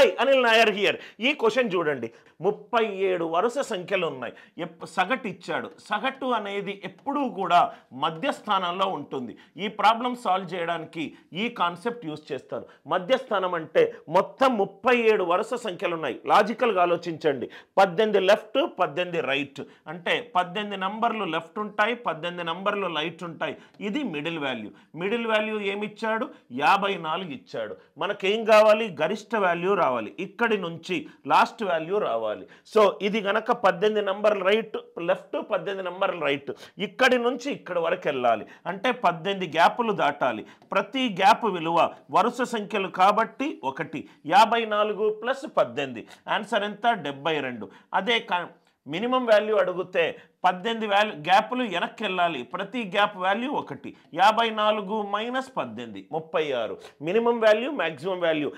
hi Anil Nair here ఈ question చూడండి ముప్పై ఏడు వరుస సంఖ్యలు ఉన్నాయి సగటు ఇచ్చాడు సగటు అనేది ఎప్పుడూ కూడా మధ్యస్థానంలో ఉంటుంది ఈ ప్రాబ్లం సాల్వ్ చేయడానికి ఈ కాన్సెప్ట్ యూస్ చేస్తారు మధ్యస్థానం అంటే మొత్తం ముప్పై ఏడు వరుస సంఖ్యలు ఉన్నాయి లాజికల్గా ఆలోచించండి పద్దెనిమిది లెఫ్ట్ పద్దెనిమిది రైట్ అంటే పద్దెనిమిది నంబర్లు లెఫ్ట్ ఉంటాయి పద్దెనిమిది నంబర్లు రైట్ ఉంటాయి ఇది మిడిల్ వాల్యూ మిడిల్ వాల్యూ ఏమిచ్చాడు యాభై నాలుగు ఇచ్చాడు మనకేం కావాలి గరిష్ట వాల్యూ రావాలి రావాలి ఇక్కడి నుంచి లాస్ట్ వాల్యూ రావాలి సో ఇది గనక పద్దెనిమిది నెంబర్లు రైట్ లెఫ్ట్ పద్దెనిమిది నెంబర్లు రైట్ ఇక్కడి నుంచి ఇక్కడ వరకు వెళ్ళాలి అంటే పద్దెనిమిది గ్యాపులు దాటాలి ప్రతి గ్యాప్ విలువ వరుస సంఖ్యలు కాబట్టి ఒకటి యాభై నాలుగు ప్లస్ పద్దెనిమిది ఆన్సర్ ఎంత డెబ్బై రెండు అదే మినిమం వాల్యూ అడిగితే పద్దెనిమిది వాల్యూ గ్యాప్లు వెనక్కి వెళ్ళాలి ప్రతి గ్యాప్ వాల్యూ ఒకటి యాభై నాలుగు మైనస్ పద్దెనిమిది ముప్పై ఆరు మినిమం వాల్యూ మ్యాక్సిమం వాల్యూ